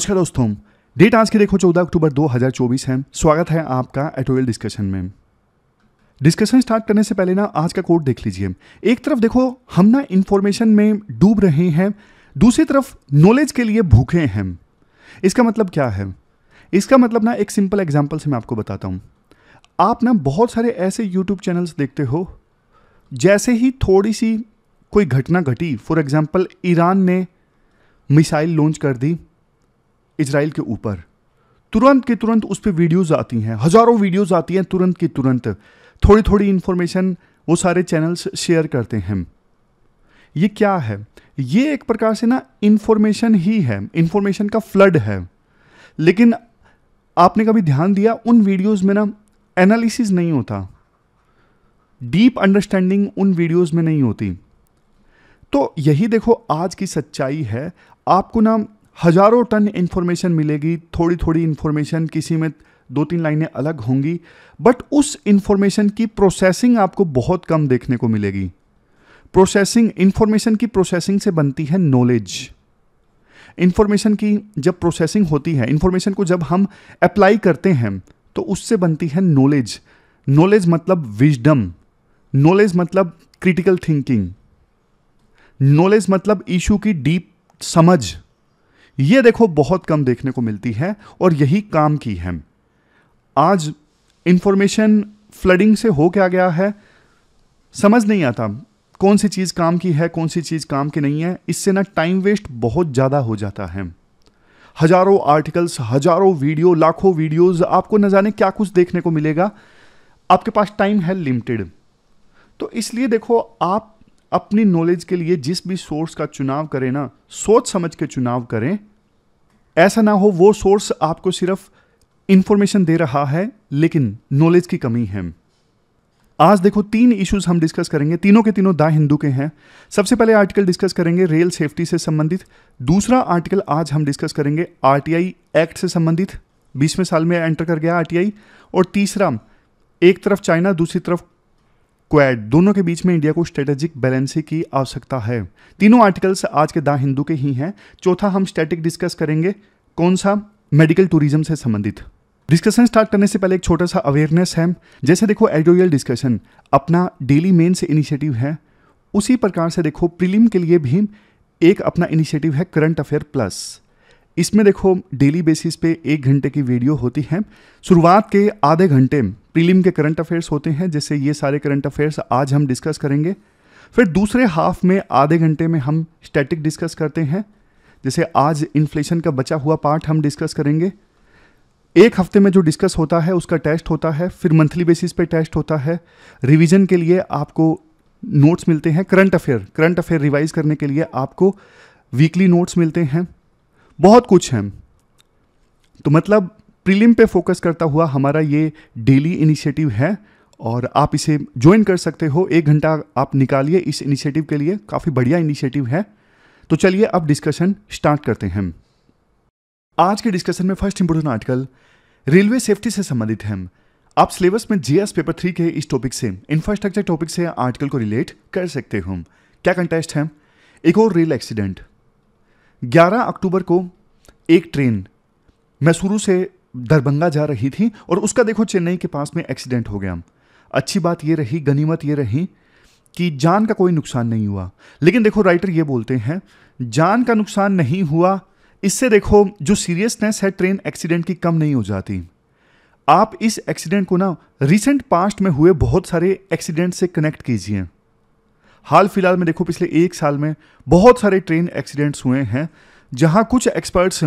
नमस्कार दोस्तों डेट आज के देखो 14 अक्टूबर 2024 है स्वागत है आपका एटोरियल डिस्कशन में डिस्कशन स्टार्ट करने से पहले ना आज का कोड देख लीजिए एक तरफ देखो हम ना इंफॉर्मेशन में डूब रहे हैं दूसरी तरफ नॉलेज के लिए भूखे हैं इसका मतलब क्या है इसका मतलब ना एक सिंपल एग्जाम्पल से मैं आपको बताता हूँ आप ना बहुत सारे ऐसे यूट्यूब चैनल्स देखते हो जैसे ही थोड़ी सी कोई घटना घटी फॉर एग्जाम्पल ईरान ने मिसाइल लॉन्च कर दी इसराइल के ऊपर तुरंत के तुरंत उस पर वीडियोज़ आती हैं हज़ारों वीडियोज़ आती हैं तुरंत के तुरंत थोड़ी थोड़ी इन्फॉर्मेशन वो सारे चैनल्स शेयर करते हैं ये क्या है ये एक प्रकार से ना इन्फॉर्मेशन ही है इन्फॉर्मेशन का फ्लड है लेकिन आपने कभी ध्यान दिया उन वीडियोज़ में ना एनालिसिस नहीं होता डीप अंडरस्टैंडिंग उन वीडियोस में नहीं होती तो यही देखो आज की सच्चाई है आपको ना हज़ारों टन इन्फॉर्मेशन मिलेगी थोड़ी थोड़ी इन्फॉर्मेशन किसी में दो तीन लाइनें अलग होंगी बट उस इन्फॉर्मेशन की प्रोसेसिंग आपको बहुत कम देखने को मिलेगी प्रोसेसिंग इन्फॉर्मेशन की प्रोसेसिंग से बनती है नॉलेज इन्फॉर्मेशन की जब प्रोसेसिंग होती है इन्फॉर्मेशन को जब हम अप्लाई करते हैं तो उससे बनती है नॉलेज नॉलेज मतलब विजडम नॉलेज मतलब क्रिटिकल थिंकिंग नॉलेज मतलब इशू की डीप समझ ये देखो बहुत कम देखने को मिलती है और यही काम की है आज इन्फॉर्मेशन फ्लडिंग से हो क्या गया है समझ नहीं आता कौन सी चीज़ काम की है कौन सी चीज़ काम की नहीं है इससे ना टाइम वेस्ट बहुत ज़्यादा हो जाता है हजारों आर्टिकल्स हजारों वीडियो लाखों वीडियोस आपको न जाने क्या कुछ देखने को मिलेगा आपके पास टाइम है लिमिटेड तो इसलिए देखो आप अपनी नॉलेज के लिए जिस भी सोर्स का चुनाव करें ना सोच समझ के चुनाव करें ऐसा ना हो वो सोर्स आपको सिर्फ इंफॉर्मेशन दे रहा है लेकिन नॉलेज की कमी है आज देखो तीन इश्यूज हम डिस्कस करेंगे तीनों के तीनों दा हिंदू के हैं सबसे पहले आर्टिकल डिस्कस करेंगे रेल सेफ्टी से संबंधित दूसरा आर्टिकल आज हम डिस्कस करेंगे आरटीआई एक्ट से संबंधित बीसवें साल में एंटर कर गया आरटीआई और तीसरा एक तरफ चाइना दूसरी तरफ क्वैड दोनों के बीच में इंडिया को स्ट्रेटेजिक बैलेंसिंग की आवश्यकता है तीनों आर्टिकल्स आज के दा हिंदू के ही हैं चौथा हम स्टैटिक डिस्कस करेंगे कौन सा मेडिकल टूरिज्म से संबंधित डिस्कशन स्टार्ट करने से पहले एक छोटा सा अवेयरनेस है जैसे देखो एडिटोरियल डिस्कशन अपना डेली मेन से इनिशिएटिव है उसी प्रकार से देखो प्रीलिम के लिए भी एक अपना इनिशिएटिव है करंट अफेयर प्लस इसमें देखो डेली बेसिस पे एक घंटे की वीडियो होती है शुरुआत के आधे घंटे प्रीलिम के करंट अफेयर्स होते हैं जैसे ये सारे करंट अफेयर्स आज हम डिस्कस करेंगे फिर दूसरे हाफ में आधे घंटे में हम स्टैटिक डिस्कस करते हैं जैसे आज इन्फ्लेशन का बचा हुआ पार्ट हम डिस्कस करेंगे एक हफ्ते में जो डिस्कस होता है उसका टेस्ट होता है फिर मंथली बेसिस पे टेस्ट होता है रिवीजन के लिए आपको नोट्स मिलते हैं current affair current affair revise करने के लिए आपको वीकली नोट्स मिलते हैं बहुत कुछ हैं तो मतलब प्रीलिम पे फोकस करता हुआ हमारा ये डेली इनिशिएटिव है और आप इसे ज्वाइन कर सकते हो एक घंटा आप निकालिए इस इनिशिएटिव के लिए काफ़ी बढ़िया इनिशिएटिव है तो चलिए अब डिस्कशन स्टार्ट करते हैं आज के डिस्कशन में first important article railway safety से संबंधित है आप सिलेबस में जीएस पेपर थ्री के इस टॉपिक से इंफ्रास्ट्रक्चर टॉपिक से आर्टिकल को रिलेट कर सकते हो क्या कंटेस्ट है एक और रेल एक्सीडेंट 11 अक्टूबर को एक ट्रेन मैसूरू से दरभंगा जा रही थी और उसका देखो चेन्नई के पास में एक्सीडेंट हो गया अच्छी बात ये रही गनीमत ये रही कि जान का कोई नुकसान नहीं हुआ लेकिन देखो राइटर ये बोलते हैं जान का नुकसान नहीं हुआ इससे देखो जो सीरियसनेस है ट्रेन एक्सीडेंट की कम नहीं हो जाती आप इस एक्सीडेंट को ना रिसेंट पास्ट में हुए बहुत सारे एक्सीडेंट से कनेक्ट कीजिए हाल फिलहाल में देखो पिछले एक साल में बहुत सारे ट्रेन एक्सीडेंट्स हुए हैं जहां कुछ एक्सपर्ट्स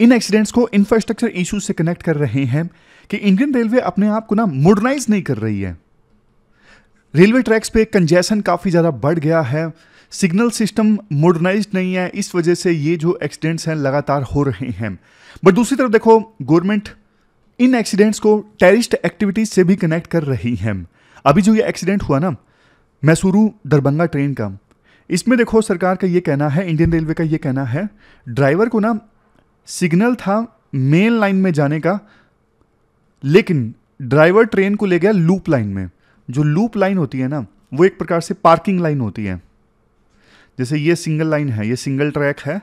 इन एक्सीडेंट्स को इंफ्रास्ट्रक्चर इश्यूज से कनेक्ट कर रहे हैं कि इंडियन रेलवे अपने आप को ना मॉडर्नाइज नहीं कर रही है रेलवे ट्रैक्स पे कंजेशन काफ़ी ज़्यादा बढ़ गया है सिग्नल सिस्टम मॉडर्नाइज नहीं है इस वजह से ये जो एक्सीडेंट्स हैं लगातार हो रहे हैं बट दूसरी तरफ देखो गवर्नमेंट इन एक्सीडेंट्स को टेरिस्ट एक्टिविटीज से भी कनेक्ट कर रही है अभी जो ये एक्सीडेंट हुआ ना मैसूरू दरभंगा ट्रेन का इसमें देखो सरकार का ये कहना है इंडियन रेलवे का ये कहना है ड्राइवर को ना सिग्नल था मेन लाइन में जाने का लेकिन ड्राइवर ट्रेन को ले गया लूप लाइन में जो लूप लाइन होती है ना वो एक प्रकार से पार्किंग लाइन होती है जैसे ये सिंगल लाइन है ये सिंगल ट्रैक है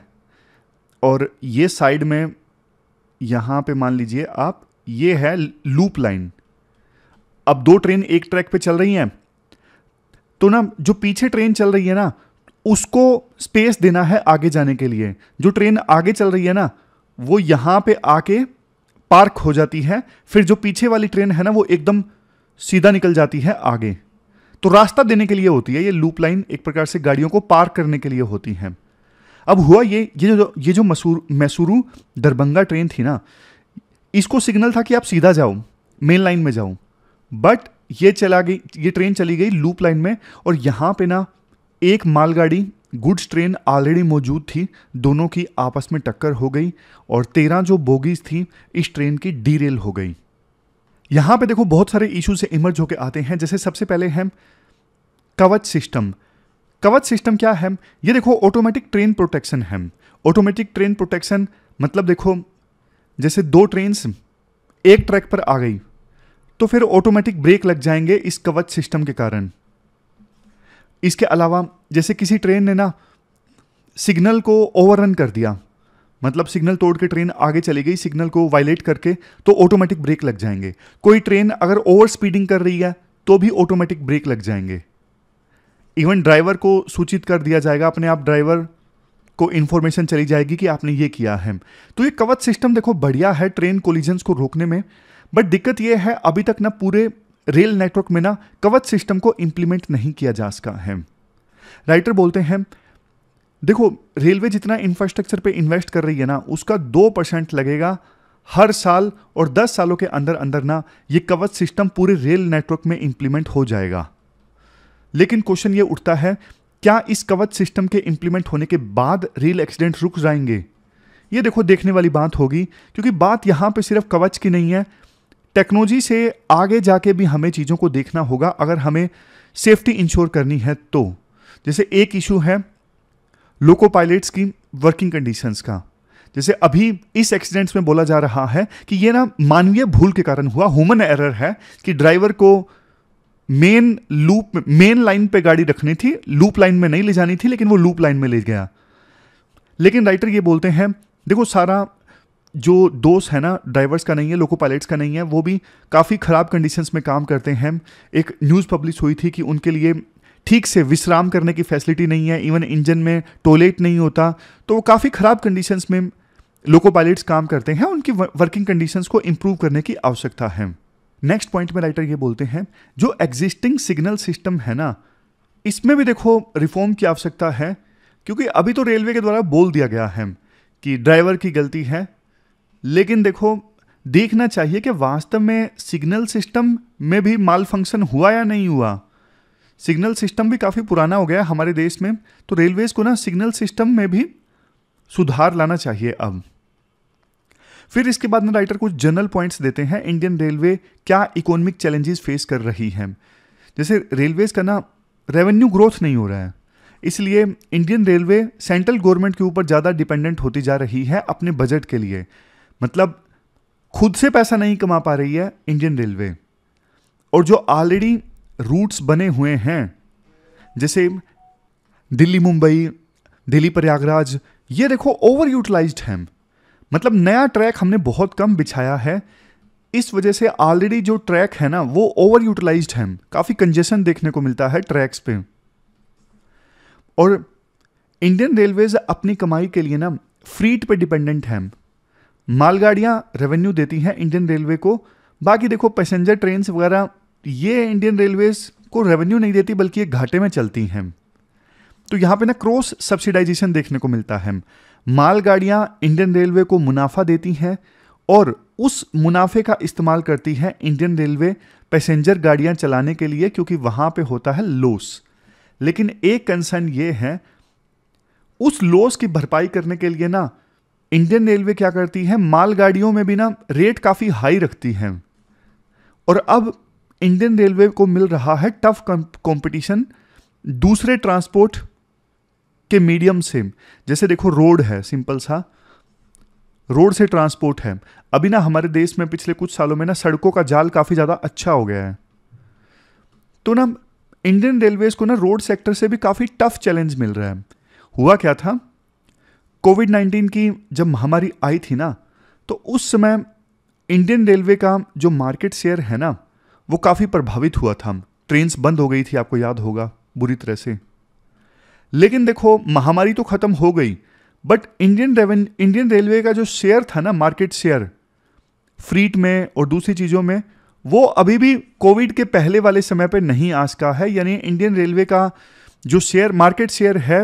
और ये साइड में यहाँ पे मान लीजिए आप ये है लूप लाइन अब दो ट्रेन एक ट्रैक पे चल रही हैं तो ना जो पीछे ट्रेन चल रही है ना उसको स्पेस देना है आगे जाने के लिए जो ट्रेन आगे चल रही है ना वो यहां पे आके पार्क हो जाती है फिर जो पीछे वाली ट्रेन है ना वो एकदम सीधा निकल जाती है आगे तो रास्ता देने के लिए होती है ये लूप लाइन एक प्रकार से गाड़ियों को पार्क करने के लिए होती है अब हुआ ये ये जो ये जो मसूर मैसूरू दरभंगा ट्रेन थी ना इसको सिग्नल था कि आप सीधा जाओ मेन लाइन में जाओ बट ये चला गई ये ट्रेन चली गई लूप लाइन में और यहाँ पे ना एक मालगाड़ी गुड्स ट्रेन ऑलरेडी मौजूद थी दोनों की आपस में टक्कर हो गई और तेरह जो बोगीज थी इस ट्रेन की डीरेल हो गई यहाँ पे देखो बहुत सारे इश्यूज इमर्ज होकर आते हैं जैसे सबसे पहले हैं कवच सिस्टम कवच सिस्टम क्या है ये देखो ऑटोमेटिक ट्रेन प्रोटेक्शन है ऑटोमेटिक ट्रेन प्रोटेक्शन मतलब देखो जैसे दो ट्रेन एक ट्रैक पर आ गई तो फिर ऑटोमेटिक ब्रेक लग जाएंगे इस कवच सिस्टम के कारण इसके अलावा जैसे किसी ट्रेन ने ना सिग्नल को ओवररन कर दिया मतलब सिग्नल तोड़ के ट्रेन आगे चली गई सिग्नल को वायलेट करके तो ऑटोमेटिक ब्रेक लग जाएंगे कोई ट्रेन अगर ओवर स्पीडिंग कर रही है तो भी ऑटोमेटिक ब्रेक लग जाएंगे इवन ड्राइवर को सूचित कर दिया जाएगा अपने आप ड्राइवर को इन्फॉर्मेशन चली जाएगी कि आपने ये किया है तो ये कवच सिस्टम देखो बढ़िया है ट्रेन कोलिजन्स को रोकने में बट दिक्कत ये है अभी तक ना पूरे रेल नेटवर्क में ना कवच सिस्टम को इंप्लीमेंट नहीं किया जा सका है राइटर बोलते हैं देखो रेलवे जितना इंफ्रास्ट्रक्चर पे इन्वेस्ट कर रही है ना उसका दो परसेंट लगेगा हर साल और दस सालों के अंदर अंदर ना ये कवच सिस्टम पूरे रेल नेटवर्क में इंप्लीमेंट हो जाएगा लेकिन क्वेश्चन ये उठता है क्या इस कवच सिस्टम के इंप्लीमेंट होने के बाद रेल एक्सीडेंट रुक जाएंगे ये देखो देखने वाली बात होगी क्योंकि बात यहाँ पे सिर्फ कवच की नहीं है टेक्नोलॉजी से आगे जाके भी हमें चीज़ों को देखना होगा अगर हमें सेफ्टी इंश्योर करनी है तो जैसे एक इशू है लोको पायलट्स की वर्किंग कंडीशंस का जैसे अभी इस एक्सीडेंट्स में बोला जा रहा है कि ये ना मानवीय भूल के कारण हुआ ह्यूमन एरर है कि ड्राइवर को मेन लूप मेन लाइन पे गाड़ी रखनी थी लूप लाइन में नहीं ले जानी थी लेकिन वो लूप लाइन में ले गया लेकिन राइटर ये बोलते हैं देखो सारा जो दोस्त है ना ड्राइवर्स का नहीं है लोको पायलट्स का नहीं है वो भी काफ़ी ख़राब कंडीशंस में काम करते हैं एक न्यूज़ पब्लिश हुई थी कि उनके लिए ठीक से विश्राम करने की फैसिलिटी नहीं है इवन इंजन में टॉयलेट नहीं होता तो वो काफ़ी ख़राब कंडीशंस में लोको पायलट्स काम करते हैं उनकी वर्किंग कंडीशंस को इम्प्रूव करने की आवश्यकता है नेक्स्ट पॉइंट में राइटर ये बोलते हैं जो एग्जिस्टिंग सिग्नल सिस्टम है ना इसमें भी देखो रिफॉर्म की आवश्यकता है क्योंकि अभी तो रेलवे के द्वारा बोल दिया गया है कि ड्राइवर की गलती है लेकिन देखो देखना चाहिए कि वास्तव में सिग्नल सिस्टम में भी माल फंक्शन हुआ या नहीं हुआ सिग्नल सिस्टम भी काफ़ी पुराना हो गया हमारे देश में तो रेलवेज़ को ना सिग्नल सिस्टम में भी सुधार लाना चाहिए अब फिर इसके बाद में राइटर कुछ जनरल पॉइंट्स देते हैं इंडियन रेलवे क्या इकोनॉमिक चैलेंजेस फेस कर रही है जैसे रेलवेज़ का ना रेवेन्यू ग्रोथ नहीं हो रहा है इसलिए इंडियन रेलवे सेंट्रल गवर्नमेंट के ऊपर ज़्यादा डिपेंडेंट होती जा रही है अपने बजट के लिए मतलब खुद से पैसा नहीं कमा पा रही है इंडियन रेलवे और जो ऑलरेडी रूट्स बने हुए हैं जैसे दिल्ली मुंबई दिल्ली प्रयागराज ये देखो ओवर यूटिलाइज हैं मतलब नया ट्रैक हमने बहुत कम बिछाया है इस वजह से ऑलरेडी जो ट्रैक है ना वो ओवर यूटिलाइज हैं काफ़ी कंजेशन देखने को मिलता है ट्रैक्स पे और इंडियन रेलवेज अपनी कमाई के लिए ना फ्रीट पे डिपेंडेंट हैं मालगाड़ियाँ रेवेन्यू देती हैं इंडियन रेलवे को बाकी देखो पैसेंजर ट्रेन वगैरह ये इंडियन रेलवेज को रेवेन्यू नहीं देती बल्कि ये घाटे में चलती हैं तो यहाँ पे ना क्रॉस सब्सिडाइजेशन देखने को मिलता है मालगाड़ियाँ इंडियन रेलवे को मुनाफा देती हैं और उस मुनाफे का इस्तेमाल करती है इंडियन रेलवे पैसेंजर गाड़ियाँ चलाने के लिए क्योंकि वहाँ पे होता है लोस लेकिन एक कंसर्न ये है उस लोस की भरपाई करने के लिए ना इंडियन रेलवे क्या करती है मालगाड़ियों में भी ना रेट काफ़ी हाई रखती हैं और अब इंडियन रेलवे को मिल रहा है टफ कंपटीशन दूसरे ट्रांसपोर्ट के मीडियम से जैसे देखो रोड है सिंपल सा रोड से ट्रांसपोर्ट है अभी ना हमारे देश में पिछले कुछ सालों में ना सड़कों का जाल काफ़ी ज़्यादा अच्छा हो गया है तो ना इंडियन रेलवेज़ को ना रोड सेक्टर से भी काफ़ी टफ चैलेंज मिल रहा है हुआ क्या था कोविड नाइन्टीन की जब महामारी आई थी ना तो उस समय इंडियन रेलवे का जो मार्केट शेयर है ना वो काफ़ी प्रभावित हुआ था ट्रेन्स बंद हो गई थी आपको याद होगा बुरी तरह से लेकिन देखो महामारी तो ख़त्म हो गई but Indian revenue Indian railway का जो शेयर था ना मार्केट शेयर फ्रीट में और दूसरी चीज़ों में वो अभी भी कोविड के पहले वाले समय पर नहीं आ का है यानी इंडियन रेलवे का जो शेयर मार्केट शेयर है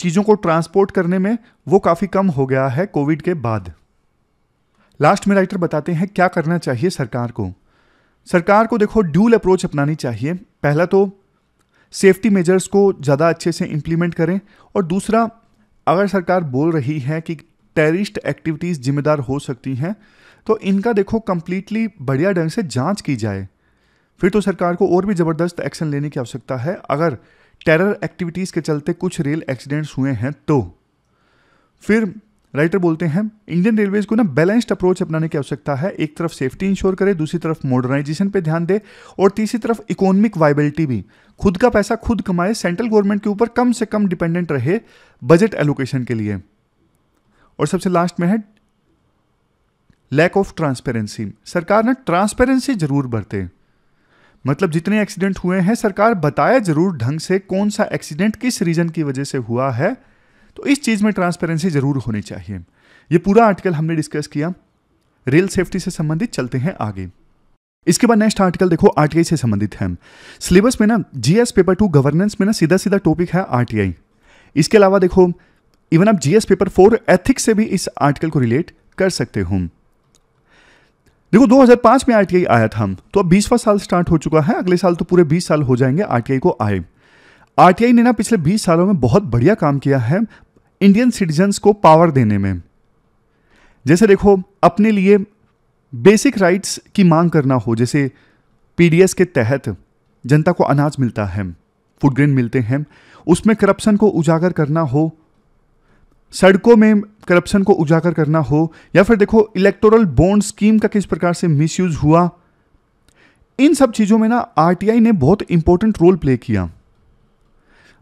चीज़ों को ट्रांसपोर्ट करने में वो काफ़ी कम हो गया है कोविड के बाद लास्ट में राइटर बताते हैं क्या करना चाहिए सरकार को सरकार को देखो ड्यूल अप्रोच अपनानी चाहिए पहला तो सेफ्टी मेजर्स को ज़्यादा अच्छे से इम्प्लीमेंट करें और दूसरा अगर सरकार बोल रही है कि टेररिस्ट एक्टिविटीज़ जिम्मेदार हो सकती हैं तो इनका देखो कम्प्लीटली बढ़िया ढंग से जाँच की जाए फिर तो सरकार को और भी ज़बरदस्त एक्शन लेने की आवश्यकता है अगर टेरर एक्टिविटीज़ के चलते कुछ रेल एक्सीडेंट्स हुए हैं तो फिर राइटर बोलते हैं इंडियन रेलवेज को ना बैलेंस्ड अप्रोच अपनाने की आवश्यकता है एक तरफ सेफ्टी इंश्योर करे दूसरी तरफ मॉडर्नाइजेशन पे ध्यान दे और तीसरी तरफ इकोनॉमिक वाइबिलिटी भी खुद का पैसा खुद कमाए सेंट्रल गवर्नमेंट के ऊपर कम से कम डिपेंडेंट रहे बजट एलोकेशन के लिए और सबसे लास्ट में है लैक ऑफ ट्रांसपेरेंसी सरकार ना ट्रांसपेरेंसी जरूर बरते मतलब जितने एक्सीडेंट हुए हैं सरकार बताए जरूर ढंग से कौन सा एक्सीडेंट किस रीज़न की वजह से हुआ है तो इस चीज़ में ट्रांसपेरेंसी ज़रूर होनी चाहिए यह पूरा आर्टिकल हमने डिस्कस किया रेल सेफ्टी से संबंधित चलते हैं आगे इसके बाद नेक्स्ट आर्टिकल देखो आरटीआई से संबंधित है सिलेबस में ना जीएस पेपर टू गवर्नेंस में ना सीधा सीधा टॉपिक है आरटीआई इसके अलावा देखो इवन आप जीएस पेपर फोर एथिक्स से भी इस आर्टिकल को रिलेट कर सकते हो देखो 2005 में आरटीआई आया था तो अब बीसवा साल स्टार्ट हो चुका है अगले साल तो पूरे 20 साल हो जाएंगे आरटीआई को आए आरटीआई ने ना पिछले 20 सालों में बहुत बढ़िया काम किया है इंडियन सिटीजन्स को पावर देने में जैसे देखो अपने लिए बेसिक राइट्स की मांग करना हो जैसे पीडीएस के तहत जनता को अनाज मिलता है फूड ग्रेन मिलते हैं उसमें करप्शन को उजागर करना हो सड़कों में करप्शन को उजागर करना हो या फिर देखो इलेक्टोरल बॉन्ड स्कीम का किस प्रकार से मिसयूज हुआ इन सब चीज़ों में ना आरटीआई ने बहुत इंपॉर्टेंट रोल प्ले किया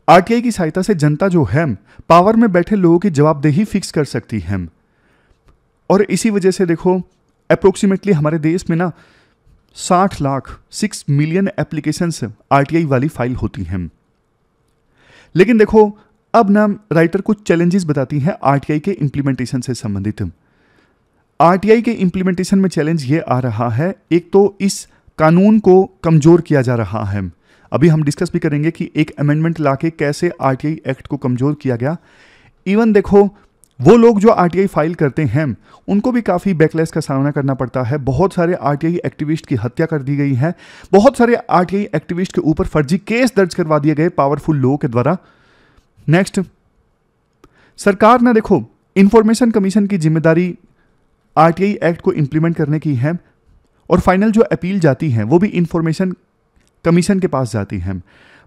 आरटीआई की सहायता से जनता जो है पावर में बैठे लोगों की जवाबदेही फिक्स कर सकती है और इसी वजह से देखो अप्रोक्सीमेटली हमारे देश में ना साठ lakh six million application RTI वाली फाइल होती हैं लेकिन देखो अब नाम राइटर कुछ चैलेंजेस बताती हैं आरटीआई के इंप्लीमेंटेशन से संबंधित आरटीआई के इंप्लीमेंटेशन में चैलेंज ये आ रहा है एक तो इस कानून को कमज़ोर किया जा रहा है अभी हम डिस्कस भी करेंगे कि एक अमेंडमेंट लाके कैसे आरटीआई एक्ट को कमज़ोर किया गया इवन देखो वो लोग जो आरटीआई फाइल करते हैं उनको भी काफ़ी बैकलेस का सामना करना पड़ता है बहुत सारे आरटीआई एक्टिविस्ट की हत्या कर दी गई है बहुत सारे आरटीआई एक्टिविस्ट के ऊपर फर्जी केस दर्ज करवा दिए गए पावरफुल लोगों के द्वारा नेक्स्ट सरकार ना देखो इंफॉर्मेशन कमीशन की जिम्मेदारी आरटीआई एक्ट को इम्प्लीमेंट करने की है और फाइनल जो अपील जाती है वो भी इंफॉर्मेशन कमीशन के पास जाती है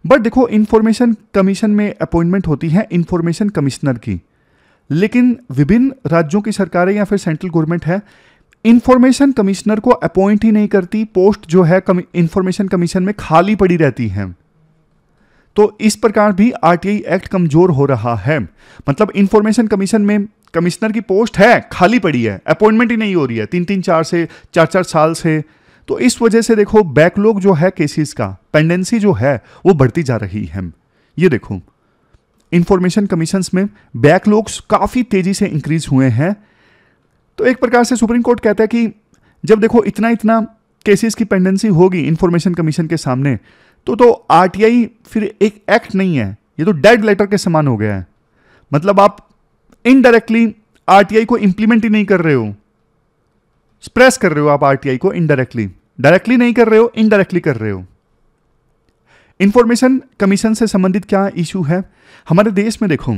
बट देखो इंफॉर्मेशन कमीशन में अपॉइंटमेंट होती है इंफॉर्मेशन कमिश्नर की लेकिन विभिन्न राज्यों की सरकारें या फिर सेंट्रल गवर्नमेंट है इंफॉर्मेशन कमिश्नर को अपॉइंट ही नहीं करती पोस्ट जो है इंफॉर्मेशन कमीशन में खाली पड़ी रहती है तो इस प्रकार भी आरटीआई एक्ट कमजोर हो रहा है मतलब इंफॉर्मेशन कमीशन में कमिश्नर की पोस्ट है खाली पड़ी है अपॉइंटमेंट ही नहीं हो रही है तीन तीन चार से चार चार साल से तो इस वजह से देखो बैकलॉग जो है केसेस का पेंडेंसी जो है वो बढ़ती जा रही है ये देखो इंफॉर्मेशन कमीशन में बैकलॉग्स काफ़ी तेज़ी से इंक्रीज हुए हैं तो एक प्रकार से सुप्रीम कोर्ट कहता है कि जब देखो इतना इतना केसेस की पेंडेंसी होगी इंफॉर्मेशन कमीशन के सामने तो तो आरटीआई फिर एक एक्ट नहीं है ये तो डेड लेटर के समान हो गया है मतलब आप इनडायरेक्टली आरटीआई को इंप्लीमेंट ही नहीं कर रहे हो स्प्रेस कर रहे हो आप आरटीआई को इनडायरेक्टली डायरेक्टली नहीं कर रहे हो इनडायरेक्टली कर रहे हो इंफॉर्मेशन कमीशन से संबंधित क्या इशू है हमारे देश में देखो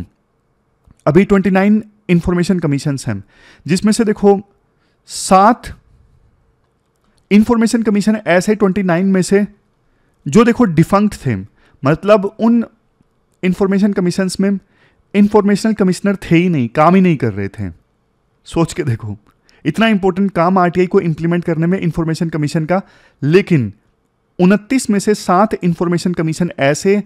अभी 29 इंफॉर्मेशन कमीशन हैं जिसमें से देखो सात इंफॉर्मेशन कमीशन ऐसे 29 में से जो देखो डिफंक्ट थे मतलब उन इंफॉर्मेशन कमीशन में इंफॉर्मेशनल कमिश्नर थे ही नहीं काम ही नहीं कर रहे थे सोच के देखो इतना इंपॉर्टेंट काम आरटीआई को इंप्लीमेंट करने में इंफॉर्मेशन कमीशन का लेकिन उनतीस में से सात इंफॉर्मेशन कमीशन ऐसे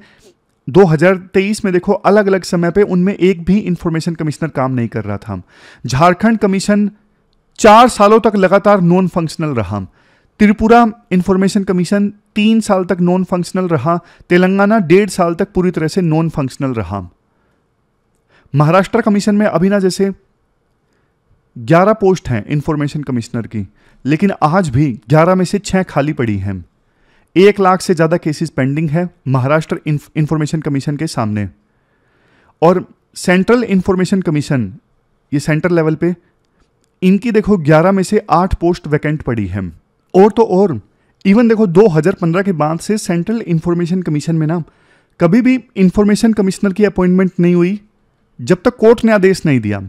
2023 में देखो अलग अलग समय पे उनमें एक भी इंफॉर्मेशन कमिश्नर काम नहीं कर रहा था झारखंड कमीशन चार सालों तक लगातार नॉन फंक्शनल रहा त्रिपुरा इंफॉर्मेशन कमीशन तीन साल तक नॉन फंक्शनल रहा तेलंगाना डेढ़ साल तक पूरी तरह से नॉन फंक्शनल रहा महाराष्ट्र कमीशन में अभी ना जैसे 11 पोस्ट हैं इंफॉर्मेशन कमिश्नर की लेकिन आज भी 11 में से 6 खाली पड़ी हैं एक लाख से ज़्यादा केसेस पेंडिंग है महाराष्ट्र इंफॉर्मेशन कमीशन के सामने और सेंट्रल इंफॉर्मेशन कमीशन ये सेंट्रल लेवल पे इनकी देखो 11 में से 8 पोस्ट वैकेंट पड़ी हैं और तो और इवन देखो 2015 के बाद से सेंट्रल इंफॉर्मेशन कमीशन में ना कभी भी इंफॉर्मेशन कमिश्नर की अपॉइंटमेंट नहीं हुई जब तक कोर्ट ने आदेश नहीं दिया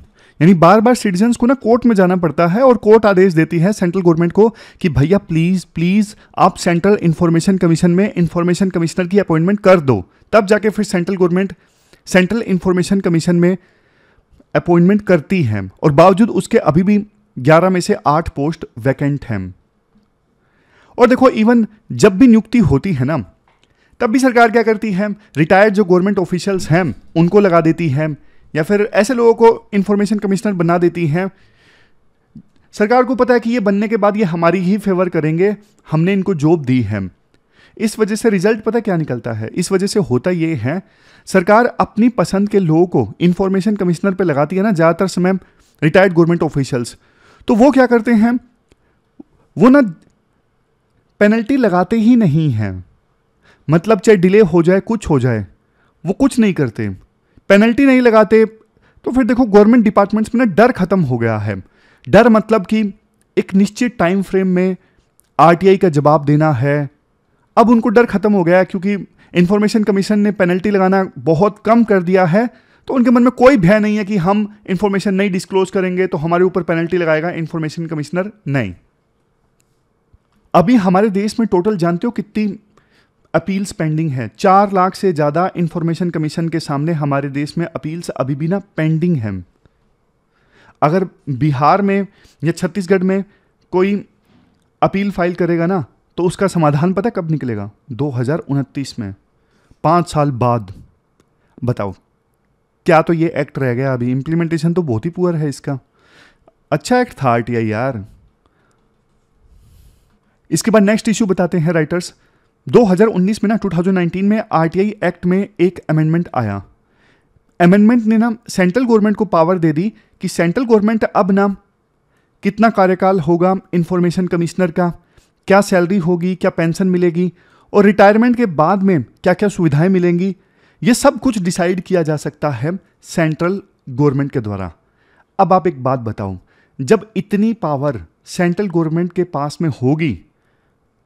यानी बार बार सिटीजन को ना कोर्ट में जाना पड़ता है और कोर्ट आदेश देती है सेंट्रल गवर्नमेंट को कि भैया प्लीज़ प्लीज़ आप सेंट्रल इंफॉर्मेशन कमीशन में इंफॉर्मेशन कमिश्नर की अपॉइंटमेंट कर दो तब जाके फिर central government central information commission में अपॉइंटमेंट करती है और बावजूद उसके अभी भी ग्यारह में से आठ पोस्ट वैकेंट हैं और देखो इवन जब भी नियुक्ति होती है ना तब भी सरकार क्या करती है रिटायर्ड जो गवर्नमेंट ऑफिशियल्स हैं उनको लगा देती है या फिर ऐसे लोगों को इन्फॉर्मेशन कमिश्नर बना देती हैं सरकार को पता है कि ये बनने के बाद ये हमारी ही फेवर करेंगे हमने इनको जॉब दी है इस वजह से रिजल्ट पता क्या निकलता है इस वजह से होता ये है सरकार अपनी पसंद के लोगों को इन्फॉर्मेशन कमिश्नर पे लगाती है ना ज़्यादातर समय रिटायर्ड गवर्नमेंट ऑफिशियल्स तो वो क्या करते हैं वो ना पेनल्टी लगाते ही नहीं हैं मतलब चाहे डिले हो जाए कुछ हो जाए वो कुछ नहीं करते पेनल्टी नहीं लगाते तो फिर देखो गवर्नमेंट डिपार्टमेंट्स में ना डर ख़त्म हो गया है डर मतलब कि एक निश्चित टाइम फ्रेम में आरटीआई का जवाब देना है अब उनको डर ख़त्म हो गया है क्योंकि इन्फॉर्मेशन कमीशन ने पेनल्टी लगाना बहुत कम कर दिया है तो उनके मन में कोई भय नहीं है कि हम इन्फॉर्मेशन नहीं डिस्क्लोज करेंगे तो हमारे ऊपर पेनल्टी लगाएगा इन्फॉर्मेशन कमिश्नर नहीं अभी हमारे देश में टोटल जानते हो कितनी अपील्स पेंडिंग है चार लाख से ज़्यादा इंफॉर्मेशन कमीशन के सामने हमारे देश में अपील्स अभी भी ना पेंडिंग हैं अगर बिहार में या छत्तीसगढ़ में कोई अपील फाइल करेगा ना तो उसका समाधान पता कब निकलेगा दो में पाँच साल बाद बताओ क्या तो ये एक्ट रह गया अभी इम्प्लीमेंटेशन तो बहुत ही पुअर है इसका अच्छा एक्ट था आर यार इसके बाद नेक्स्ट इश्यू बताते हैं राइटर्स 2019 में ना 2019 में आरटीआई एक्ट में एक अमेंडमेंट आया अमेंडमेंट ने ना सेंट्रल गवर्नमेंट को पावर दे दी कि सेंट्रल गवर्नमेंट अब ना कितना कार्यकाल होगा इन्फॉर्मेशन कमिश्नर का क्या सैलरी होगी क्या पेंशन मिलेगी और रिटायरमेंट के बाद में क्या क्या सुविधाएं मिलेंगी ये सब कुछ डिसाइड किया जा सकता है सेंट्रल गवर्नमेंट के द्वारा अब आप एक बात बताओ जब इतनी पावर सेंट्रल गवर्नमेंट के पास में होगी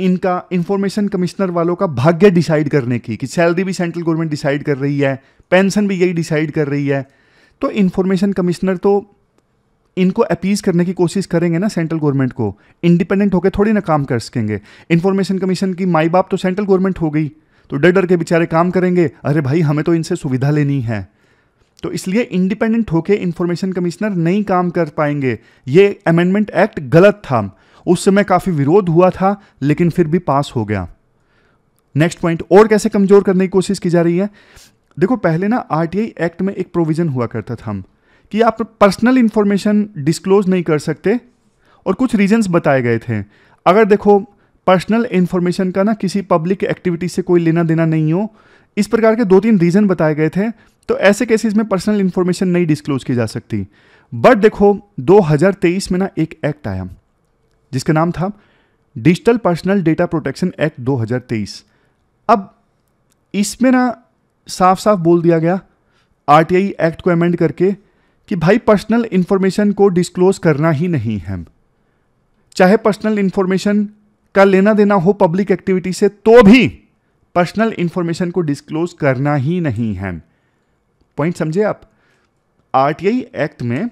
इनका इंफॉर्मेशन कमिश्नर वालों का भाग्य डिसाइड करने की कि सैलरी भी सेंट्रल गवर्नमेंट डिसाइड कर रही है पेंशन भी यही डिसाइड कर रही है तो इंफॉर्मेशन कमिश्नर तो इनको अपीज करने की कोशिश करेंगे ना सेंट्रल गवर्नमेंट को इंडिपेंडेंट होकर थोड़ी ना काम कर सकेंगे इन्फॉर्मेशन कमीशन की माई बाप तो सेंट्रल गवर्नमेंट हो गई तो डर डर के बेचारे काम करेंगे अरे भाई हमें तो इनसे सुविधा लेनी है तो इसलिए इंडिपेंडेंट होकर इंफॉर्मेशन कमिश्नर नहीं काम कर पाएंगे ये अमेंडमेंट एक्ट गलत था उस समय काफ़ी विरोध हुआ था लेकिन फिर भी पास हो गया नेक्स्ट पॉइंट और कैसे कमज़ोर करने की कोशिश की जा रही है देखो पहले ना आर एक्ट में एक प्रोविज़न हुआ करता था हम कि आप पर्सनल इन्फॉर्मेशन डिस्क्लोज नहीं कर सकते और कुछ रीजंस बताए गए थे अगर देखो पर्सनल इन्फॉर्मेशन का ना किसी पब्लिक एक्टिविटी से कोई लेना देना नहीं हो इस प्रकार के दो तीन रीज़न बताए गए थे तो ऐसे केसेस में पर्सनल इन्फॉर्मेशन नहीं डिस्क्लोज की जा सकती बट देखो 2023 में ना एक एक्ट आया जिसका नाम था digital personal data protection act 2023 अब इसमें ना साफ साफ बोल दिया गया आर एक्ट को अमेंड करके कि भाई पर्सनल इन्फॉर्मेशन को डिस्क्लोज करना ही नहीं है चाहे पर्सनल इन्फॉर्मेशन का लेना देना हो पब्लिक एक्टिविटी से तो भी पर्सनल इन्फॉर्मेशन को डिस्क्लोज करना ही नहीं है पॉइंट समझे आप आरटीआई एक्ट में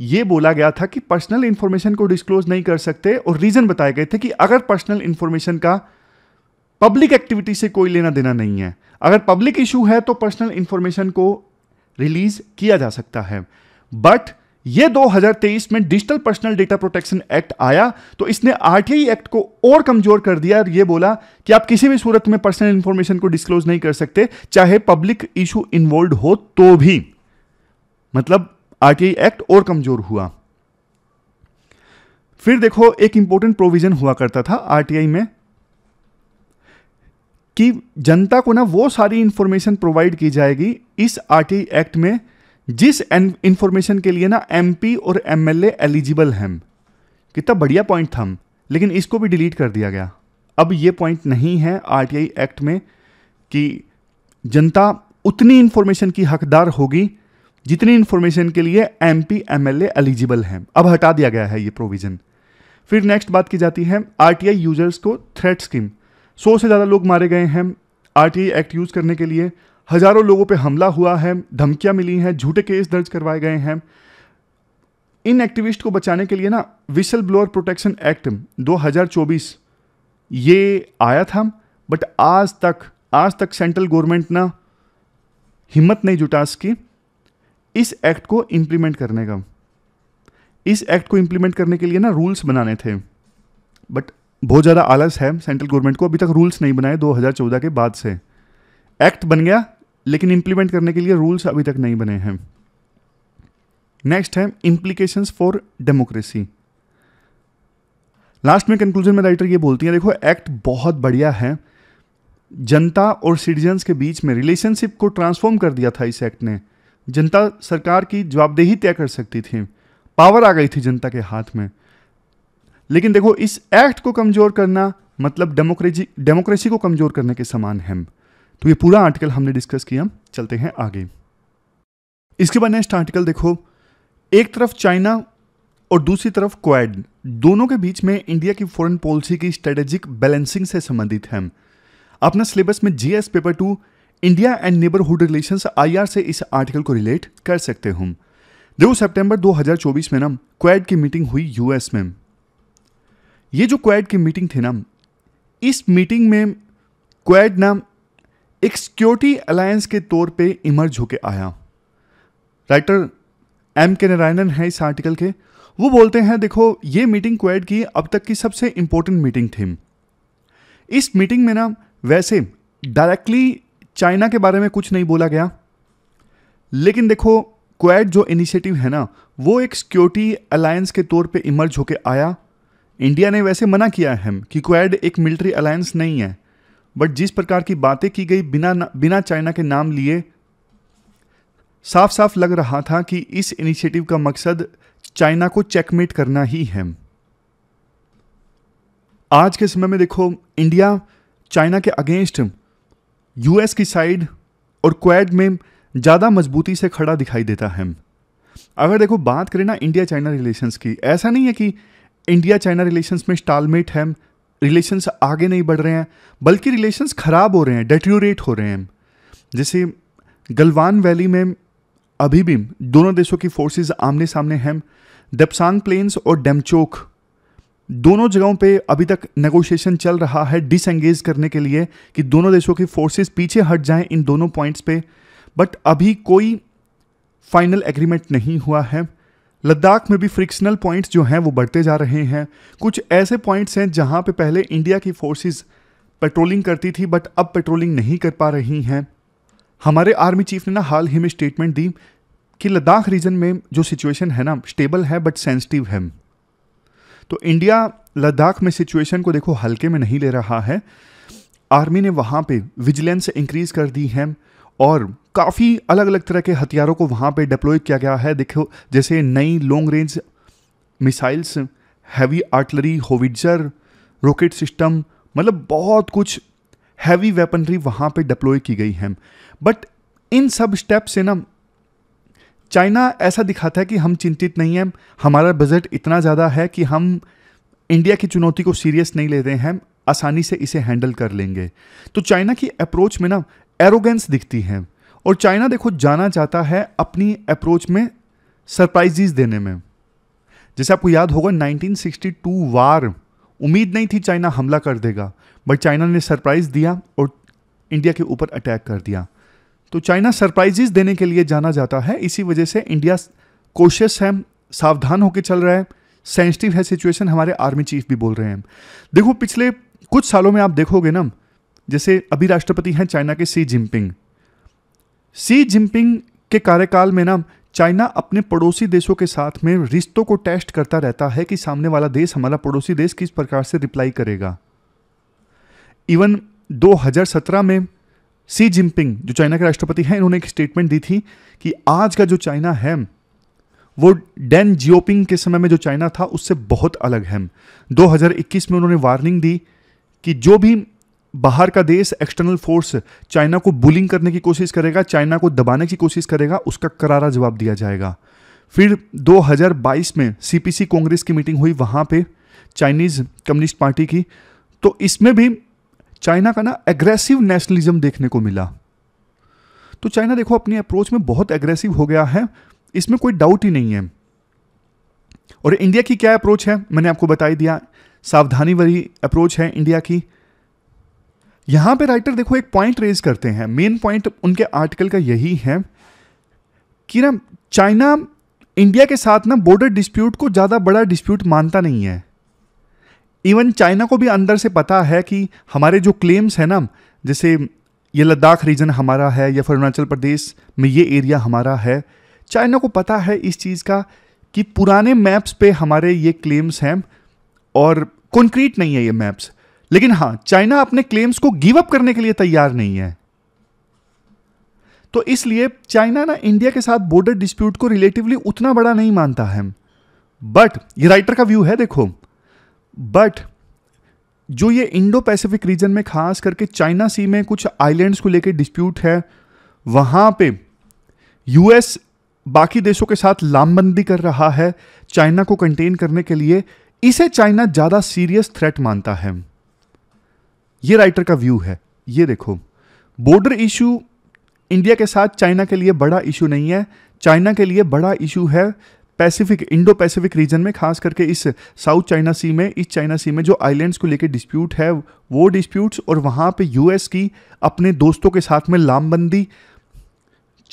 ये बोला गया था कि पर्सनल इंफॉर्मेशन को डिस्क्लोज नहीं कर सकते और रीज़न बताए गए थे कि अगर पर्सनल इंफॉर्मेशन का पब्लिक एक्टिविटी से कोई लेना देना नहीं है अगर पब्लिक इशू है तो पर्सनल इंफॉर्मेशन को रिलीज किया जा सकता है बट ये 2023 में digital personal data protection act आया तो इसने आरटीआई एक्ट को और कमजोर कर दिया और ये बोला कि आप किसी भी सूरत में पर्सनल इंफॉर्मेशन को डिस्क्लोज नहीं कर सकते चाहे पब्लिक इशू इन्वॉल्व हो तो भी मतलब आरटीआई एक्ट और कमजोर हुआ फिर देखो एक इंपॉर्टेंट प्रोविजन हुआ करता था आरटीआई में कि जनता को ना वो सारी इंफॉर्मेशन प्रोवाइड की जाएगी इस आरटीआई एक्ट में जिस इंफॉर्मेशन के लिए ना एमपी और एमएलए एलिजिबल हैं कितना बढ़िया पॉइंट था लेकिन इसको भी डिलीट कर दिया गया अब ये पॉइंट नहीं है आरटीआई एक्ट में कि जनता उतनी इन्फॉर्मेशन की हकदार होगी जितनी इंफॉर्मेशन के लिए M P M L eligible हैं अब हटा दिया गया है ये प्रोविज़न फिर नेक्स्ट बात की जाती है आर यूजर्स को थ्रेट स्कीम सौ से ज़्यादा लोग मारे गए हैं आर एक्ट यूज़ करने के लिए हज़ारों लोगों पे हमला हुआ है धमकियां मिली हैं झूठे केस दर्ज करवाए गए हैं इन एक्टिविस्ट को बचाने के लिए ना विसल ब्लोअर प्रोटेक्शन एक्ट 2024 ये आया था बट आज तक आज तक सेंट्रल गवर्नमेंट ना हिम्मत नहीं जुटा इसकी इस एक्ट को इम्प्लीमेंट करने का इस एक्ट को इम्प्लीमेंट करने के लिए ना रूल्स बनाने थे बट बहुत ज़्यादा आलस है सेंट्रल गवर्नमेंट को अभी तक रूल्स नहीं बनाए 2014 के बाद से एक्ट बन गया लेकिन इम्प्लीमेंट करने के लिए रूल्स अभी तक नहीं बने हैं नेक्स्ट है इम्प्लीकेशंस फॉर डेमोक्रेसी लास्ट में कंक्लूजन में राइटर ये बोलती हैं देखो एक्ट बहुत बढ़िया है जनता और सिटीजन्स के बीच में रिलेशनशिप को ट्रांसफॉर्म कर दिया था इस एक्ट ने जनता सरकार की जवाबदेही तय कर सकती थी पावर आ गई थी जनता के हाथ में लेकिन देखो इस एक्ट को कमज़ोर करना मतलब डेमोक्रेसी डेमोक्रेसी को कमज़ोर करने के समान है तो ये पूरा आर्टिकल हमने डिस्कस किया चलते हैं आगे इसके बाद नेक्स्ट आर्टिकल देखो एक तरफ चाइना और दूसरी तरफ क्वाड दोनों के बीच में इंडिया की फॉरेन पॉलिसी की स्ट्रेटेजिक बैलेंसिंग से संबंधित है अपना सिलेबस में GS paper two India and neighbourhood relation आई से इस आर्टिकल को रिलेट कर सकते हम देखो सितंबर 2024 में ना क्वेड की मीटिंग हुई यूएस में ये जो क्वेड की मीटिंग थी ना इस मीटिंग में क्वेड नाम एक सिक्योरिटी अलायंस के तौर पे इमर्ज होके आया राइटर एम के नारायणन है इस आर्टिकल के वो बोलते हैं देखो ये मीटिंग क्वेड की अब तक की सबसे इंपॉर्टेंट मीटिंग थी इस मीटिंग में ना वैसे डायरेक्टली चाइना के बारे में कुछ नहीं बोला गया लेकिन देखो क्वैड जो इनिशिएटिव है ना वो एक सिक्योरिटी अलायंस के तौर पे इमर्ज होके आया इंडिया ने वैसे मना किया है कि क्वैड एक मिलिट्री अलायंस नहीं है बट जिस प्रकार की बातें की गई बिना बिना चाइना के नाम लिए साफ साफ लग रहा था कि इस इनिशिएटिव का मकसद चाइना को चेकमेट करना ही है आज के समय में देखो इंडिया चाइना के अगेंस्ट यूएस की साइड और क्वैड में ज़्यादा मजबूती से खड़ा दिखाई देता है अगर देखो बात करें ना इंडिया चाइना रिलेशंस की ऐसा नहीं है कि इंडिया चाइना रिलेशंस में स्टालमेट है रिलेशंस आगे नहीं बढ़ रहे हैं बल्कि रिलेशंस ख़राब हो रहे हैं डेट्यूरेट हो रहे हैं जैसे गलवान वैली में अभी भी दोनों देशों की फोर्सेज आमने सामने हैं डेपसांग प्लेन्स और डेमचोक दोनों जगहों पे अभी तक नेगोशिएशन चल रहा है डिसंगेज करने के लिए कि दोनों देशों की फोर्सेस पीछे हट जाएं इन दोनों पॉइंट्स पे बट अभी कोई फाइनल एग्रीमेंट नहीं हुआ है लद्दाख में भी फ्रिक्शनल पॉइंट्स जो हैं वो बढ़ते जा रहे हैं कुछ ऐसे पॉइंट्स हैं जहाँ पे पहले इंडिया की फोर्सेस पेट्रोलिंग करती थी बट अब पेट्रोलिंग नहीं कर पा रही हैं हमारे आर्मी चीफ ने ना हाल ही में स्टेटमेंट दी कि लद्दाख रीजन में जो सिचुएशन है ना स्टेबल है बट सेंसिटिव है तो इंडिया लद्दाख में सिचुएशन को देखो हल्के में नहीं ले रहा है आर्मी ने वहाँ पे विजिलेंस इंक्रीज़ कर दी है और काफ़ी अलग अलग तरह के हथियारों को वहाँ पे डिप्लॉय किया गया है देखो जैसे नई long range missiles heavy artillery howitzer rocket system मतलब बहुत कुछ हैवी वेपनरी वहाँ पे डिप्लॉय की गई है बट इन सब स्टेप से ना चाइना ऐसा दिखाता है कि हम चिंतित नहीं हैं हमारा बजट इतना ज़्यादा है कि हम इंडिया की चुनौती को सीरियस नहीं लेते हैं आसानी से इसे हैंडल कर लेंगे तो चाइना की अप्रोच में ना एरोगेंस दिखती है और चाइना देखो जाना चाहता है अपनी अप्रोच में सरप्राइजेस देने में जैसे आपको याद होगा 1962 वार उम्मीद नहीं थी चाइना हमला कर देगा बट चाइना ने सरप्राइज़ दिया और इंडिया के ऊपर अटैक कर दिया तो चाइना सरप्राइजेस देने के लिए जाना जाता है इसी वजह से इंडिया कोशिश है सावधान होकर चल रहा है सेंसिटिव है सिचुएशन हमारे आर्मी चीफ भी बोल रहे हैं देखो पिछले कुछ सालों में आप देखोगे ना जैसे अभी राष्ट्रपति हैं चाइना के सी जिनपिंग सी जिनपिंग के कार्यकाल में ना चाइना अपने पड़ोसी देशों के साथ में रिश्तों को टेस्ट करता रहता है कि सामने वाला देश हमारा पड़ोसी देश किस प्रकार से रिप्लाई करेगा इवन 2017 में सी जिनपिंग जो चाइना के राष्ट्रपति हैं इन्होंने एक स्टेटमेंट दी थी कि आज का जो चाइना है वो डेन जियोपिंग के समय में जो चाइना था उससे बहुत अलग है 2021 में उन्होंने वार्निंग दी कि जो भी बाहर का देश एक्सटर्नल फोर्स चाइना को बुलिंग करने की कोशिश करेगा चाइना को दबाने की कोशिश करेगा उसका करारा जवाब दिया जाएगा फिर 2022 में सीपीसी कांग्रेस की मीटिंग हुई वहाँ पे चाइनीज़ कम्युनिस्ट पार्टी की तो इसमें भी चाइना का ना एग्रेसिव नेशनलिज्म देखने को मिला तो चाइना देखो अपनी अप्रोच में बहुत एग्रेसिव हो गया है इसमें कोई डाउट ही नहीं है और इंडिया की क्या अप्रोच है मैंने आपको बता दिया सावधानी वाली अप्रोच है इंडिया की यहां पे राइटर देखो एक पॉइंट रेज करते हैं मेन पॉइंट उनके आर्टिकल का यही है कि ना चाइना इंडिया के साथ ना बॉर्डर डिस्प्यूट को ज़्यादा बड़ा डिस्प्यूट मानता नहीं है इवन चाइना को भी अंदर से पता है कि हमारे जो क्लेम्स हैं ना जैसे ये लद्दाख रीजन हमारा है या फिर अरुणाचल प्रदेश में ये एरिया हमारा है चाइना को पता है इस चीज़ का कि पुराने मैप्स पे हमारे ये क्लेम्स हैं और कॉन्क्रीट नहीं है ये मैप्स लेकिन हाँ चाइना अपने क्लेम्स को गिव अप करने के लिए तैयार नहीं है तो इसलिए चाइना ना इंडिया के साथ बॉर्डर डिस्प्यूट को रिलेटिवली उतना बड़ा नहीं मानता है बट ये राइटर का व्यू है देखो बट जो ये इंडो पैसिफिक रीजन में खास करके चाइना सी में कुछ आइलैंड्स को लेकर डिस्प्यूट है वहां पे यूएस बाकी देशों के साथ लामबंदी कर रहा है चाइना को कंटेन करने के लिए इसे चाइना ज़्यादा सीरियस थ्रेट मानता है ये राइटर का व्यू है ये देखो बॉर्डर इशू इंडिया के साथ चाइना के लिए बड़ा इशू नहीं है चाइना के लिए बड़ा इशू है पैसिफिक इंडो पैसिफिक रीजन में खास करके इस साउथ चाइना सी में इस चाइना सी में जो आइलैंड्स को लेकर डिस्प्यूट है वो डिस्प्यूट्स और वहाँ पे यूएस की अपने दोस्तों के साथ में लामबंदी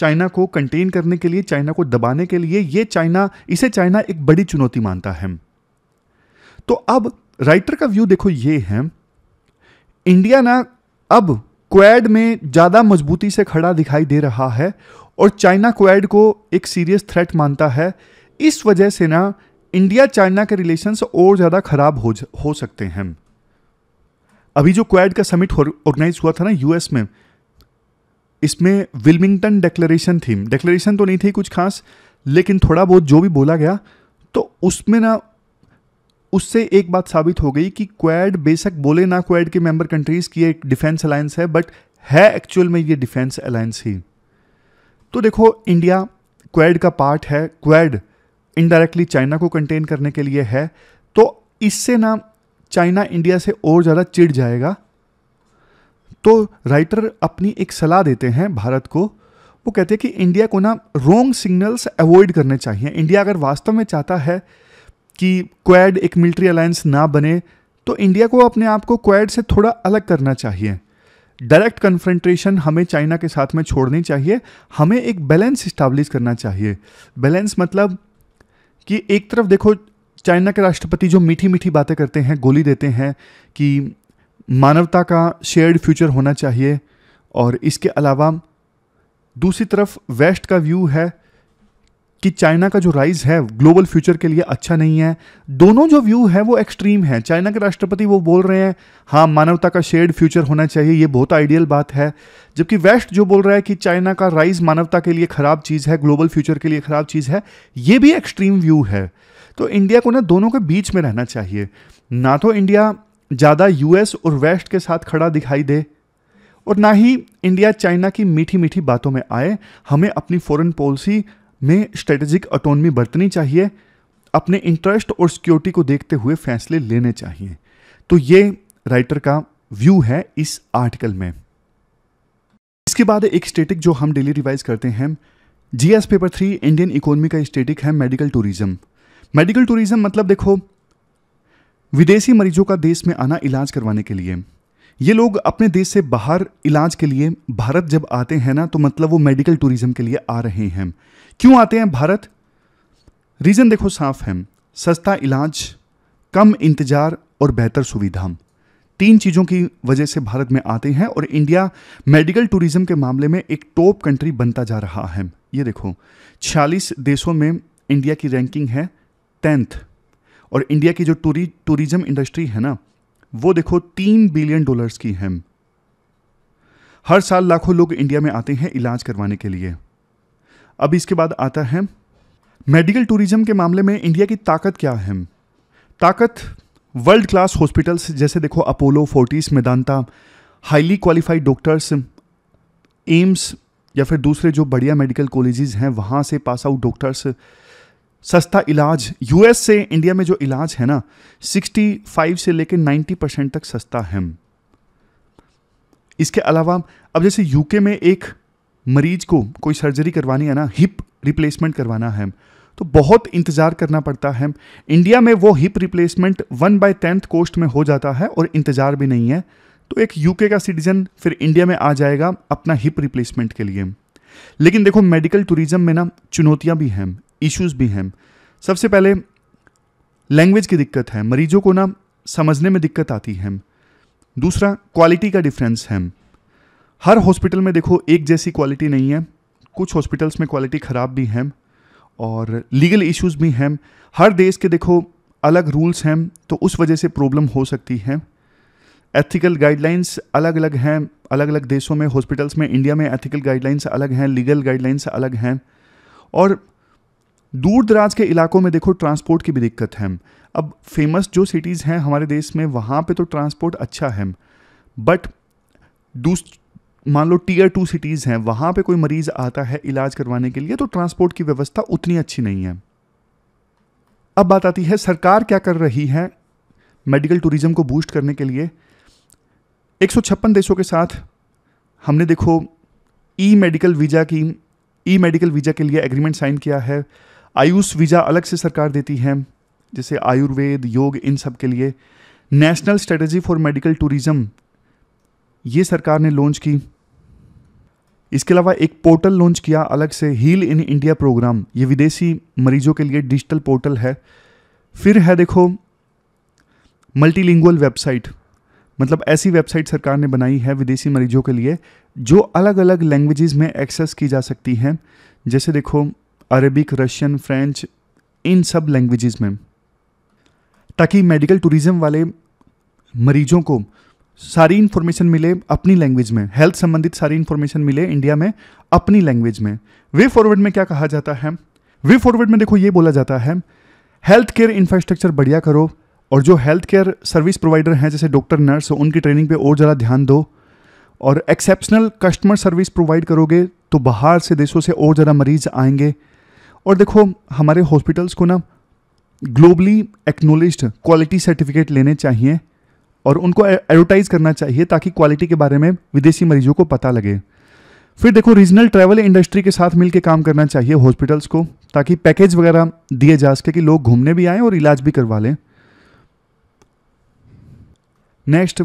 चाइना को कंटेन करने के लिए चाइना को दबाने के लिए ये चाइना इसे चाइना एक बड़ी चुनौती मानता है तो अब राइटर का व्यू देखो ये है इंडिया ना अब क्वैड में ज़्यादा मजबूती से खड़ा दिखाई दे रहा है और चाइना क्वैड को एक सीरियस थ्रेट मानता है इस वजह से ना इंडिया चाइना के रिलेशंस और ज़्यादा ख़राब हो हो सकते हैं अभी जो क्वैड का समिट ऑर्गेनाइज हुआ था ना यूएस में इसमें विल्मिंगटन डेक्लेरेशन थी डेक्लेरेशन तो नहीं थी कुछ खास लेकिन थोड़ा बहुत जो भी बोला गया तो उसमें ना उससे एक बात साबित हो गई कि क्वैड बेशक बोले ना क्वैड के मेंबर कंट्रीज़ की एक डिफेंस अलायंस है बट है एक्चुअल में ये डिफेंस अलायंस ही तो देखो इंडिया क्वैड का पार्ट है क्वैड इनडायरेक्टली चाइना को कंटेन करने के लिए है तो इससे ना चाइना इंडिया से और ज़्यादा चिढ़ जाएगा तो राइटर अपनी एक सलाह देते हैं भारत को वो कहते हैं कि इंडिया को ना रोंग सिग्नल्स अवॉइड करने चाहिए इंडिया अगर वास्तव में चाहता है कि क्वैड एक मिलिट्री अलायंस ना बने तो इंडिया को अपने आप को क्वैड से थोड़ा अलग करना चाहिए डायरेक्ट कन्फ्रेंट्रेशन हमें चाइना के साथ में छोड़नी चाहिए हमें एक बैलेंस इस्टाब्लिश करना चाहिए बैलेंस मतलब कि एक तरफ देखो चाइना के राष्ट्रपति जो मीठी मीठी बातें करते हैं गोली देते हैं कि मानवता का शेयर्ड फ्यूचर होना चाहिए और इसके अलावा दूसरी तरफ वेस्ट का व्यू है कि चाइना का जो राइज है ग्लोबल फ्यूचर के लिए अच्छा नहीं है दोनों जो व्यू है वो एक्सट्रीम है चाइना के राष्ट्रपति वो बोल रहे हैं हाँ मानवता का शेड फ्यूचर होना चाहिए ये बहुत आइडियल बात है जबकि वेस्ट जो बोल रहा है कि चाइना का राइज मानवता के लिए ख़राब चीज़ है ग्लोबल फ्यूचर के लिए ख़राब चीज़ है ये भी एक्सट्रीम व्यू है तो इंडिया को ना दोनों के बीच में रहना चाहिए ना तो इंडिया ज़्यादा यूएस और वेस्ट के साथ खड़ा दिखाई दे और ना ही इंडिया चाइना की मीठी मीठी बातों में आए हमें अपनी फॉरेन पॉलिसी में स्ट्रेटेजिक ऑटोनमी बरतनी चाहिए अपने इंटरेस्ट और सिक्योरिटी को देखते हुए फैसले लेने चाहिए तो ये राइटर का व्यू है इस आर्टिकल में इसके बाद एक स्टेटिक जो हम डेली रिवाइज करते हैं GS paper three Indian economy का स्टेटिक है मेडिकल टूरिज्म मेडिकल टूरिज्म मतलब देखो विदेशी मरीजों का देश में आना इलाज करवाने के लिए ये लोग अपने देश से बाहर इलाज के लिए भारत जब आते हैं ना तो मतलब वो मेडिकल टूरिज्म के लिए आ रहे हैं क्यों आते हैं भारत रीज़न देखो साफ है सस्ता इलाज कम इंतज़ार और बेहतर सुविधा तीन चीज़ों की वजह से भारत में आते हैं और इंडिया मेडिकल टूरिज्म के मामले में एक टॉप कंट्री बनता जा रहा है ये देखो छियालीस देशों में इंडिया की रैंकिंग है टेंथ और इंडिया की जो टूरी टूरिज्म इंडस्ट्री है ना वो देखो तीन बिलियन डॉलर्स की है हर साल लाखों लोग इंडिया में आते हैं इलाज करवाने के लिए अब इसके बाद आता है मेडिकल टूरिज्म के मामले में इंडिया की ताकत क्या है ताकत वर्ल्ड क्लास हॉस्पिटल्स जैसे देखो Apollo Fortis Medanta highly qualified doctors AIIMS या फिर दूसरे जो बढ़िया मेडिकल कॉलेजेस हैं वहाँ से पास आउट डॉक्टर्स सस्ता इलाज यूएस से इंडिया में जो इलाज है ना 65 से लेकर 90 परसेंट तक सस्ता है इसके अलावा अब जैसे यूके में एक मरीज को कोई सर्जरी करवानी है ना हिप रिप्लेसमेंट करवाना है तो बहुत इंतज़ार करना पड़ता है इंडिया में वो hip replacement one by tenth cost में हो जाता है और इंतज़ार भी नहीं है तो एक यूके का सिटीज़न फिर इंडिया में आ जाएगा अपना हिप रिप्लेसमेंट के लिए लेकिन देखो मेडिकल टूरिज्म में ना चुनौतियां भी हैं इश्यूज भी हैं सबसे पहले लैंग्वेज की दिक्कत है मरीजों को ना समझने में दिक्कत आती है दूसरा क्वालिटी का डिफरेंस है हर हॉस्पिटल में देखो एक जैसी क्वालिटी नहीं है कुछ हॉस्पिटल्स में क्वालिटी ख़राब भी हैं और लीगल इश्यूज भी हैं हर देश के देखो अलग रूल्स हैं तो उस वजह से प्रॉब्लम हो सकती है एथिकल गाइडलाइंस अलग अलग हैं अलग अलग देशों में हॉस्पिटल्स में इंडिया में एथिकल गाइडलाइंस अलग हैं लीगल गाइडलाइंस अलग हैं और दूर दराज के इलाकों में देखो ट्रांसपोर्ट की भी दिक्कत है अब फेमस जो सिटीज़ हैं हमारे देश में वहाँ पे तो ट्रांसपोर्ट अच्छा है बट दूस मान लो टीयर टू सिटीज़ हैं वहाँ पे कोई मरीज़ आता है इलाज करवाने के लिए तो ट्रांसपोर्ट की व्यवस्था उतनी अच्छी नहीं है अब बात आती है सरकार क्या कर रही है मेडिकल टूरिज़्म को बूस्ट करने के लिए एक देशों के साथ हमने देखो ई मेडिकल वीज़ा की ई मेडिकल वीज़ा के लिए एग्रीमेंट साइन किया है आयुष वीज़ा अलग से सरकार देती है जैसे आयुर्वेद योग इन सब के लिए national strategy for medical tourism ये सरकार ने लॉन्च की इसके अलावा एक पोर्टल लॉन्च किया अलग से हील इन इंडिया प्रोग्राम ये विदेशी मरीजों के लिए डिजिटल पोर्टल है फिर है देखो मल्टीलिंगुअल वेबसाइट मतलब ऐसी वेबसाइट सरकार ने बनाई है विदेशी मरीजों के लिए जो अलग अलग लैंग्वेजेस में एक्सेस की जा सकती हैं जैसे देखो अरबिक रशियन फ्रेंच इन सब लैंग्वेजेस में ताकि मेडिकल टूरिज़्म वाले मरीजों को सारी इन्फॉर्मेशन मिले अपनी लैंग्वेज में हेल्थ संबंधित सारी इन्फॉर्मेशन मिले इंडिया में अपनी लैंग्वेज में वे फॉरवर्ड में क्या कहा जाता है वे फॉरवर्ड में देखो ये बोला जाता है हेल्थ केयर इंफ्रास्ट्रक्चर बढ़िया करो और जो हेल्थ केयर सर्विस प्रोवाइडर हैं जैसे डॉक्टर नर्स उनकी ट्रेनिंग पे और ज़्यादा ध्यान दो और एक्सेप्शनल कस्टमर सर्विस प्रोवाइड करोगे तो बाहर से देशों से और ज़्यादा मरीज आएंगे और देखो हमारे हॉस्पिटल्स को ना ग्लोबली एक्नोलिज क्वालिटी सर्टिफिकेट लेने चाहिए और उनको एडवर्टाइज करना चाहिए ताकि क्वालिटी के बारे में विदेशी मरीजों को पता लगे फिर देखो रीजनल ट्रैवल इंडस्ट्री के साथ मिलकर काम करना चाहिए हॉस्पिटल्स को ताकि पैकेज वगैरह दिए जा सके कि लोग घूमने भी आएँ और इलाज भी करवा लें नेक्स्ट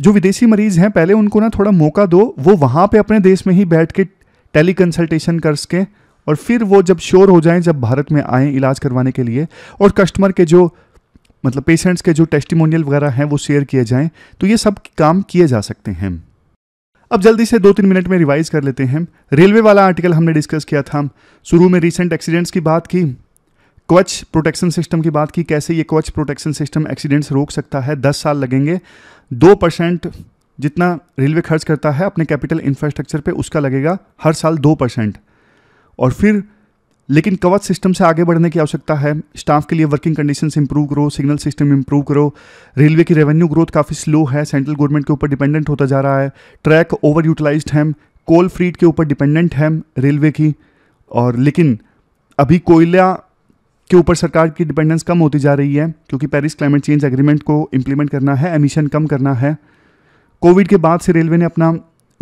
जो विदेशी मरीज हैं पहले उनको ना थोड़ा मौका दो वो वहाँ पे अपने देश में ही बैठ के टेली कंसल्टेशन कर सकें और फिर वो जब श्योर हो जाएं जब भारत में आए इलाज करवाने के लिए और कस्टमर के जो मतलब पेशेंट्स के जो टेस्टिमोनियल वगैरह हैं वो शेयर किए जाएं तो ये सब काम किए जा सकते हैं अब जल्दी से दो तीन मिनट में रिवाइज कर लेते हैं रेलवे वाला आर्टिकल हमने डिस्कस किया था शुरू में रिसेंट एक्सीडेंट्स की बात की क्वच प्रोटेक्शन सिस्टम की बात की कैसे ये क्वच प्रोटेक्शन सिस्टम एक्सीडेंट्स रोक सकता है दस साल लगेंगे दो परसेंट जितना रेलवे खर्च करता है अपने कैपिटल इंफ्रास्ट्रक्चर पे उसका लगेगा हर साल दो परसेंट और फिर लेकिन कवच सिस्टम से आगे बढ़ने की आवश्यकता है स्टाफ के लिए वर्किंग कंडीशंस इंप्रूव करो सिग्नल सिस्टम इंप्रूव करो रेलवे की रेवेन्यू ग्रोथ काफ़ी स्लो है सेंट्रल गवर्नमेंट के ऊपर डिपेंडेंट होता जा रहा है ट्रैक ओवर यूटिलाइज है कोल फ्रीड के ऊपर डिपेंडेंट है रेलवे की और लेकिन अभी कोयला के ऊपर सरकार की डिपेंडेंस कम होती जा रही है क्योंकि पेरिस क्लाइमेट चेंज एग्रीमेंट को इम्प्लीमेंट करना है एमिशन कम करना है कोविड के बाद से रेलवे ने अपना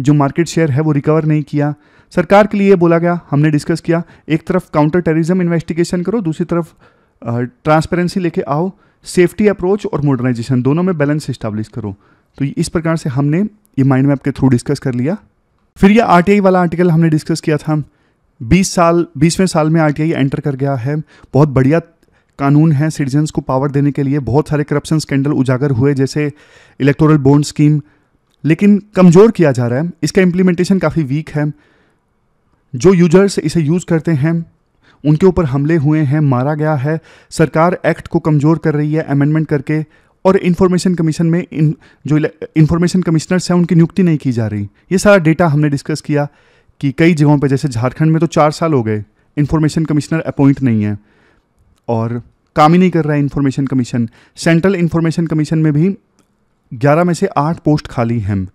जो मार्केट शेयर है वो रिकवर नहीं किया सरकार के लिए बोला गया हमने डिस्कस किया एक तरफ काउंटर टेररिज्म इन्वेस्टिगेशन करो दूसरी तरफ ट्रांसपेरेंसी लेके आओ सेफ्टी अप्रोच और मॉडर्नाइजेशन दोनों में बैलेंस इस्टेब्लिश करो तो इस प्रकार से हमने ये माइंड मैप के थ्रू डिस्कस कर लिया फिर ये आर वाला आर्टिकल हमने डिस्कस किया था 20 साल बीसवें साल में आर एंटर कर गया है बहुत बढ़िया कानून है सिटीजन्स को पावर देने के लिए बहुत सारे करप्शन स्कैंडल उजागर हुए जैसे इलेक्टोरल बॉन्ड स्कीम लेकिन कमज़ोर किया जा रहा है इसका इम्प्लीमेंटेशन काफ़ी वीक है जो यूजर्स इसे यूज़ करते हैं उनके ऊपर हमले हुए हैं मारा गया है सरकार एक्ट को कमज़ोर कर रही है अमेंडमेंट करके और इन्फॉर्मेशन कमीशन में इन जो इन्फॉर्मेशन कमिश्नर्स हैं उनकी नियुक्ति नहीं की जा रही ये सारा डेटा हमने डिस्कस किया कि कई जगहों पर जैसे झारखंड में तो चार साल हो गए इन्फॉर्मेशन कमिश्नर अपॉइंट नहीं है और काम ही नहीं कर रहा है information commission central information commission में भी ग्यारह में से आठ पोस्ट खाली हैं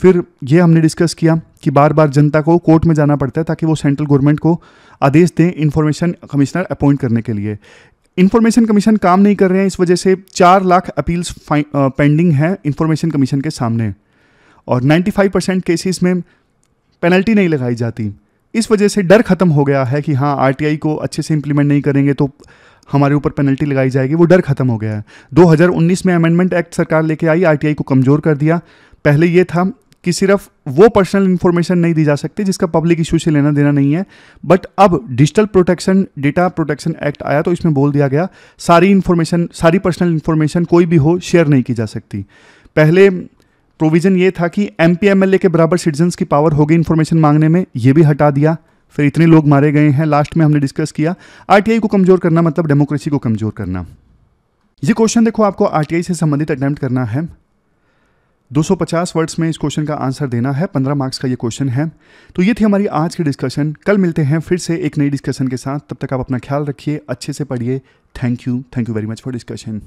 फिर ये हमने डिस्कस किया कि बार बार जनता को कोर्ट में जाना पड़ता है ताकि वो सेंट्रल गवर्नमेंट को आदेश दें इन्फॉर्मेशन कमिश्नर अपॉइंट करने के लिए इन्फॉर्मेशन कमीशन काम नहीं कर रहे हैं इस वजह से चार लाख अपील्स पेंडिंग हैं इन्फॉर्मेशन कमीशन के सामने और 95 परसेंट केसेस में पेनल्टी नहीं लगाई जाती इस वजह से डर खत्म हो गया है कि हाँ आरटीआई को अच्छे से इम्प्लीमेंट नहीं करेंगे तो हमारे ऊपर पेनल्टी लगाई जाएगी वो डर खत्म हो गया है 2019 में अमेंडमेंट एक्ट सरकार लेके आई आरटीआई को कमज़ोर कर दिया पहले ये था कि सिर्फ वो पर्सनल इन्फॉर्मेशन नहीं दी जा सकती जिसका पब्लिक इशू से लेना देना नहीं है बट अब digital protection data protection act आया तो इसमें बोल दिया गया सारी इन्फॉर्मेशन सारी पर्सनल इन्फॉर्मेशन कोई भी हो शेयर नहीं की जा सकती पहले प्रोविज़न ये था कि एम के बराबर सिटीजन्स की पावर होगी इन्फॉर्मेशन मांगने में ये भी हटा दिया फिर इतने लोग मारे गए हैं लास्ट में हमने डिस्कस किया आरटीआई को कमज़ोर करना मतलब डेमोक्रेसी को कमज़ोर करना ये क्वेश्चन देखो आपको आरटीआई से संबंधित अटैम्प्ट करना है 250 वर्ड्स में इस क्वेश्चन का आंसर देना है 15 मार्क्स का ये क्वेश्चन है तो ये थी हमारी आज की डिस्कशन कल मिलते हैं फिर से एक नई डिस्कशन के साथ तब तक आप अपना ख्याल रखिए अच्छे से पढ़िए thank you thank you very much for discussion